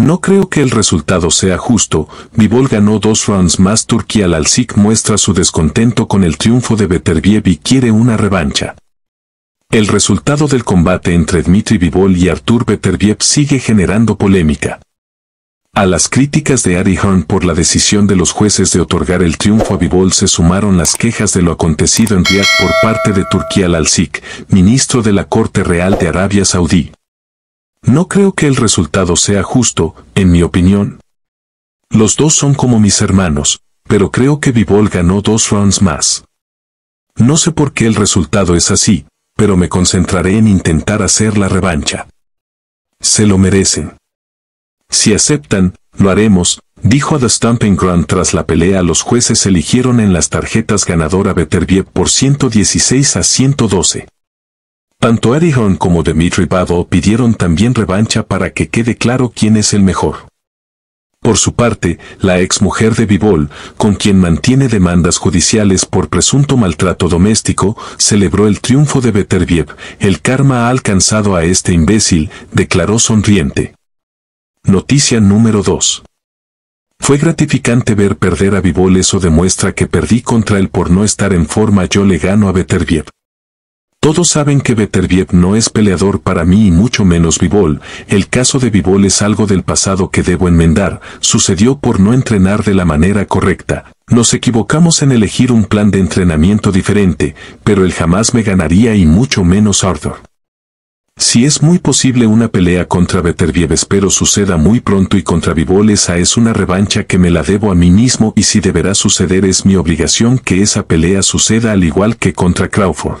No creo que el resultado sea justo, Bibol ganó dos rounds más Turquía Sik muestra su descontento con el triunfo de Beterbiev y quiere una revancha. El resultado del combate entre Dmitry Bibol y Artur Beterbiev sigue generando polémica. A las críticas de Ari Horn por la decisión de los jueces de otorgar el triunfo a Bibol se sumaron las quejas de lo acontecido en Riyadh por parte de Turquía Sik, ministro de la Corte Real de Arabia Saudí. No creo que el resultado sea justo, en mi opinión. Los dos son como mis hermanos, pero creo que Bivol ganó dos rounds más. No sé por qué el resultado es así, pero me concentraré en intentar hacer la revancha. Se lo merecen. Si aceptan, lo haremos, dijo a The Stamping Ground tras la pelea. Los jueces eligieron en las tarjetas ganadora Veterbie por 116 a 112. Tanto Hearn como Dmitry Bado pidieron también revancha para que quede claro quién es el mejor. Por su parte, la ex mujer de Bivol, con quien mantiene demandas judiciales por presunto maltrato doméstico, celebró el triunfo de Beterbiev. El karma ha alcanzado a este imbécil, declaró sonriente. Noticia número 2. Fue gratificante ver perder a Bivol eso demuestra que perdí contra él por no estar en forma, yo le gano a Beterbiev. Todos saben que Beterbiev no es peleador para mí y mucho menos Vivol, el caso de Vivol es algo del pasado que debo enmendar, sucedió por no entrenar de la manera correcta. Nos equivocamos en elegir un plan de entrenamiento diferente, pero él jamás me ganaría y mucho menos Arthur. Si es muy posible una pelea contra Beterbiev espero suceda muy pronto y contra Vivol esa es una revancha que me la debo a mí mismo y si deberá suceder es mi obligación que esa pelea suceda al igual que contra Crawford.